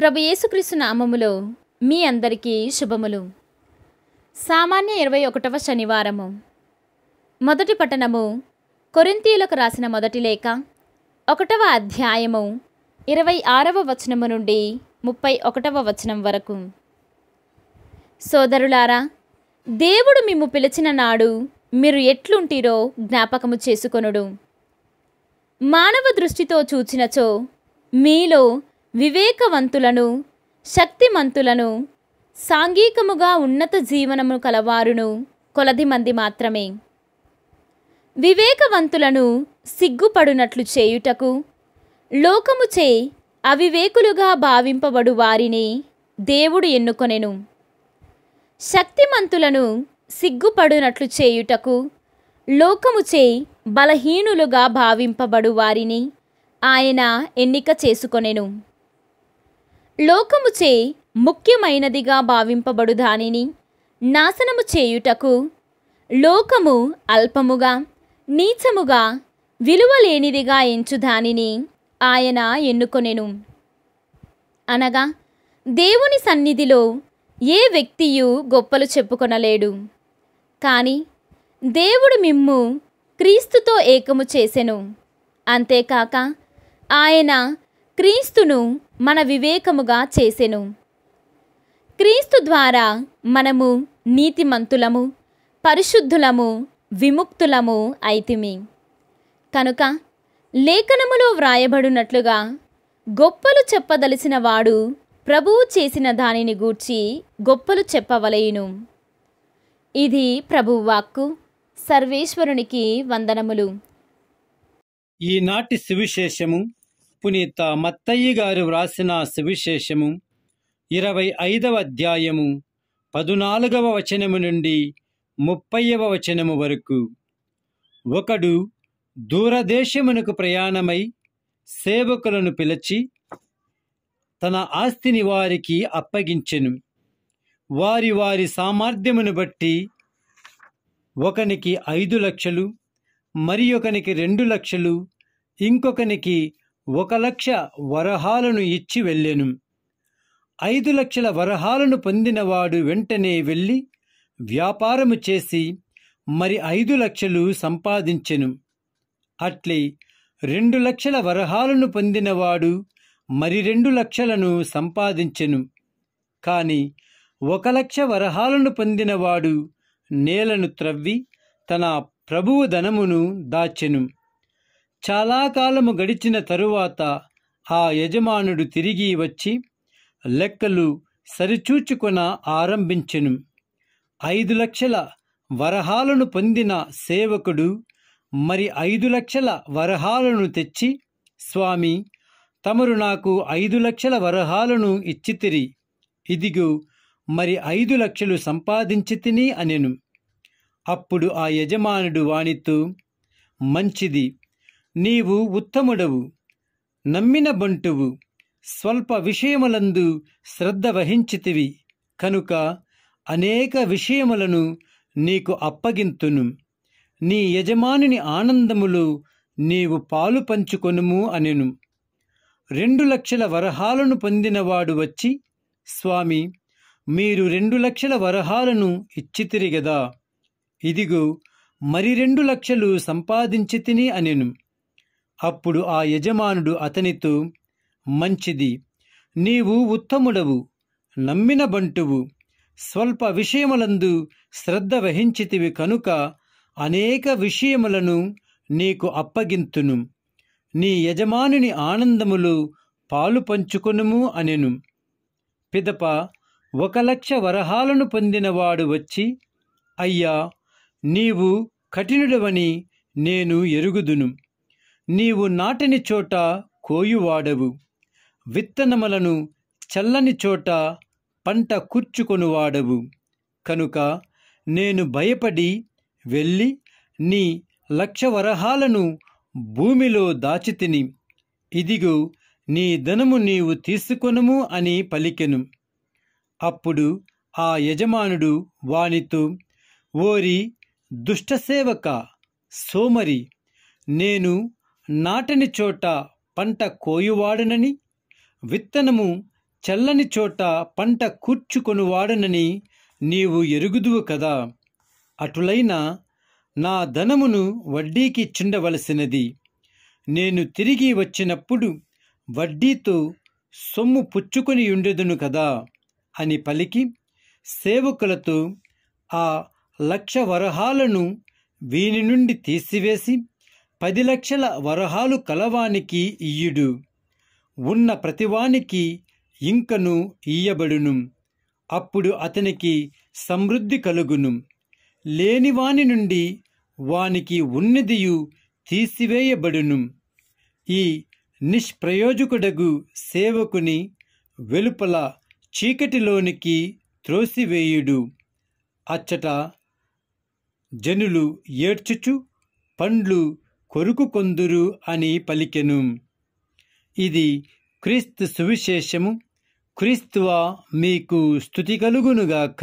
ప్రభు యేసుక్రీస్తు నామములో మీ అందరికీ శుభములు సామాన్య ఇరవై ఒకటవ శనివారము మొదటి పట్టణము కొరింతీయులకు రాసిన మొదటి లేఖ ఒకటవ అధ్యాయము ఇరవై ఆరవ వచనము నుండి ముప్పై ఒకటవ వచనం వరకు సోదరులారా దేవుడు మిమ్ము పిలిచిన నాడు మీరు ఎట్లుంటిరో జ్ఞాపకము చేసుకొనుడు మానవ దృష్టితో చూచినచో మీలో వివేకవంతులను శక్తిమంతులను సాంఘికముగా ఉన్నత జీవనము కలవారును కొలది మంది మాత్రమే వివేకవంతులను సిగ్గుపడునట్లు చేయుటకు లోకముచే అవివేకులుగా భావింపబడు వారిని దేవుడు ఎన్నుకొనెను శక్తిమంతులను సిగ్గుపడునట్లు చేయుటకు లోకముచే బలహీనులుగా భావింపబడు వారిని ఆయన ఎన్నిక చేసుకొనెను లోకము చే ముఖ్యమైనదిగా భావింపబడు దానిని నాశనము చేయుటకు లోకము అల్పముగా నీచముగా విలువలేనిదిగా ఎంచు దానిని ఆయన ఎన్నుకొనెను అనగా దేవుని సన్నిధిలో ఏ వ్యక్తియు గొప్పలు చెప్పుకొనలేడు కానీ దేవుడు మిమ్ము క్రీస్తుతో ఏకము చేసెను అంతేకాక ఆయన క్రీస్తును మన వివేకముగా చేసెను క్రీస్తు ద్వారా మనము నీతిమంతులము పరిశుద్ధులము విముక్తులము అయితిమి కనుక లేఖనములో వ్రాయబడినట్లుగా గొప్పలు చెప్పదలిసిన వాడు ప్రభువు చేసిన దానిని గూర్చి గొప్పలు చెప్పవలయును ఇది ప్రభువాక్కు సర్వేశ్వరునికి వందనములు ఈనాటి సువిశేషము పునీత మత్తయ్య గారు వ్రాసిన సువిశేషము ఇరవై ఐదవ అధ్యాయము పదునాలుగవ వచనము నుండి ముప్పైవ వచనము వరకు ఒకడు దూరదేశమునకు ప్రయాణమై సేవకులను పిలిచి తన ఆస్తిని వారికి అప్పగించెను వారి వారి సామర్థ్యమును బట్టి ఒకనికి ఐదు లక్షలు మరి ఒకనికి రెండు లక్షలు ఇంకొకనికి ఒక లక్ష వరహాలను ఇచ్చి వెళ్ళెను ఐదు లక్షల వరహాలను పొందినవాడు వెంటనే వెళ్ళి వ్యాపారము చేసి మరి ఐదు లక్షలు సంపాదించెను అట్లే రెండు లక్షల వరహాలను పొందినవాడు మరి రెండు లక్షలను సంపాదించెను కాని ఒక లక్ష వరహాలను పొందినవాడు నేలను త్రవ్వి తన ప్రభువు ధనమును దాచెను చాలా కాలము గడిచిన తరువాత ఆ యజమానుడు తిరిగి వచ్చి లెక్కలు సరిచూచుకొన ఆరంభించెను ఐదు లక్షల వరహాలను పొందిన సేవకుడు మరి ఐదు లక్షల వరహాలను తెచ్చి స్వామి తమరు నాకు ఐదు లక్షల వరహాలను ఇచ్చితిరి ఇదిగో మరి ఐదు లక్షలు సంపాదించి తిని అనెను అప్పుడు ఆ యజమానుడు వాణితో మంచిది నీవు ఉత్తముడవు నమ్మిన బంటువు స్వల్ప విషయములందు శ్రద్ధ వహించితివి కనుక అనేక విషయములను నీకు అప్పగింతును నీ యజమానుని ఆనందములు నీవు పాలు పంచుకొనుము అనెను రెండు లక్షల వరహాలను పొందినవాడు వచ్చి స్వామి మీరు రెండు లక్షల వరహాలను ఇచ్చితిరిగదా ఇదిగో మరి రెండు లక్షలు సంపాదించి తిని అనెను అప్పుడు ఆ యజమానుడు అతనితో మంచిది నీవు ఉత్తముడవు నమ్మిన బంటువు స్వల్ప విషయములందు శ్రద్ధ వహించితివి కనుక అనేక విషయములను నీకు అప్పగింతును నీ యజమానుని ఆనందములు పాలు పంచుకొనుము అనెను పిదప ఒక లక్ష వరహాలను పొందినవాడు వచ్చి అయ్యా నీవు కఠినుడవని నేను ఎరుగుదును నీవు నాటిని చోట కోయువాడవు విత్తనములను చల్లని చోట పంట కూర్చుకొనువాడవు కనుక నేను భయపడి వెళ్ళి నీ లక్ష వరహాలను భూమిలో దాచితిని ఇదిగో నీ ధనము నీవు తీసుకొనుము అని పలికెను అప్పుడు ఆ యజమానుడు వానితో ఓరి దుష్టసేవక సోమరి నేను నాటని చోట పంట కోయువాడనని విత్తనము చల్లని చోట పంట కూర్చుకొనువాడనని నీవు ఎరుగుదువు కదా అటులైన నా ధనమును వడ్డీకి చిండవలసినది నేను తిరిగి వచ్చినప్పుడు వడ్డీతో సొమ్ము పుచ్చుకొని ఉండెదును కదా అని పలికి సేవకులతో ఆ లక్ష వరహాలను వీని నుండి తీసివేసి పది లక్షల వరహాలు కలవానికి ఇయ్యుడు ఉన్న ప్రతివానికి ఇంకను ఇయ్యబడును అప్పుడు అతనికి సమృద్ధి కలుగును లేనివాని నుండి వానికి ఉన్నదియు తీసివేయబడును ఈ నిష్ప్రయోజకుడగు సేవకుని వెలుపల చీకటిలోనికి త్రోసివేయుడు అచ్చట జనులు ఏడ్చుచు పండ్లు కొరుకు కొందురు అని పలికెను ఇది క్రీస్తు సువిశేషము క్రీస్తువా మీకు స్థుతి కలుగునుగాక